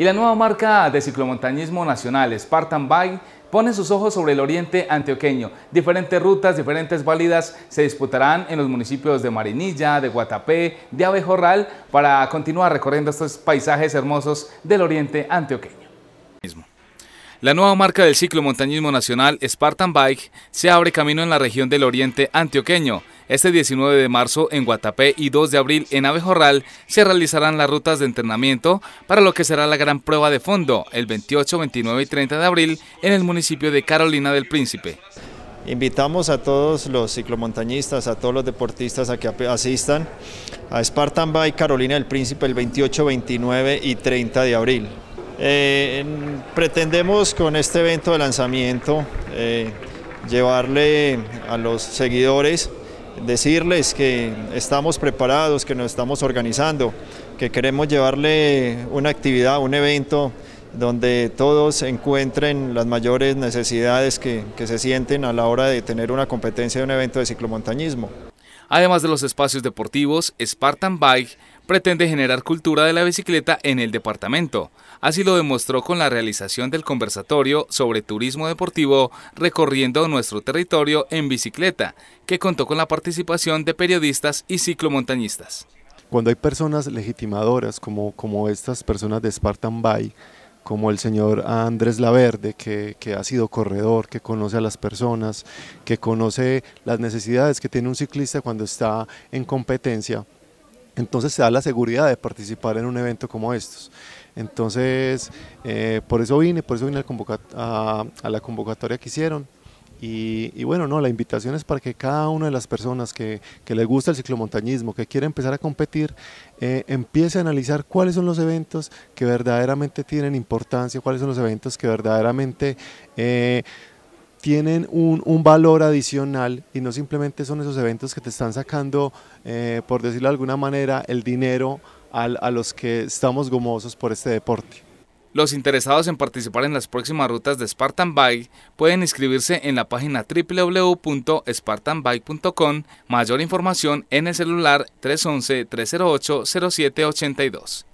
Y la nueva marca de ciclomontañismo nacional, Spartan Bike, pone sus ojos sobre el oriente antioqueño. Diferentes rutas, diferentes válidas se disputarán en los municipios de Marinilla, de Guatapé, de Abejorral, para continuar recorriendo estos paisajes hermosos del oriente antioqueño. La nueva marca del ciclomontañismo nacional, Spartan Bike, se abre camino en la región del oriente antioqueño este 19 de marzo en Guatapé y 2 de abril en Abejorral se realizarán las rutas de entrenamiento para lo que será la gran prueba de fondo el 28, 29 y 30 de abril en el municipio de Carolina del Príncipe. Invitamos a todos los ciclomontañistas, a todos los deportistas a que asistan a Spartan Bike Carolina del Príncipe el 28, 29 y 30 de abril. Eh, pretendemos con este evento de lanzamiento eh, llevarle a los seguidores decirles que estamos preparados, que nos estamos organizando, que queremos llevarle una actividad, un evento donde todos encuentren las mayores necesidades que, se sienten a la hora de tener una competencia de un evento de ciclomontañismo. Además de los espacios deportivos, Spartan Bike pretende generar cultura de la bicicleta en el departamento. Así lo demostró con la realización del conversatorio sobre turismo deportivo recorriendo nuestro territorio en bicicleta, que contó con la participación de periodistas y ciclomontañistas. Cuando hay personas legitimadoras como, estas personas de Spartan Bay, como el señor Andrés Laverde, que, ha sido corredor, que conoce a las personas, que conoce las necesidades que tiene un ciclista cuando está en competencia, entonces se da la seguridad de participar en un evento como estos. Entonces, eh, por eso vine, por eso vine a, la convocatoria que hicieron. Y, bueno, no, la invitación es para que cada una de las personas que, les gusta el ciclomontañismo, que quiere empezar a competir, eh, empiece a analizar cuáles son los eventos que verdaderamente tienen importancia, cuáles son los eventos que verdaderamente eh, tienen un, valor adicional y no simplemente son esos eventos que te están sacando, eh, por decirlo de alguna manera, el dinero a los que estamos gomosos por este deporte. Los interesados en participar en las próximas rutas de Spartan Bike pueden inscribirse en la página www.spartanbike.com. Mayor información en el celular 311-308-0782.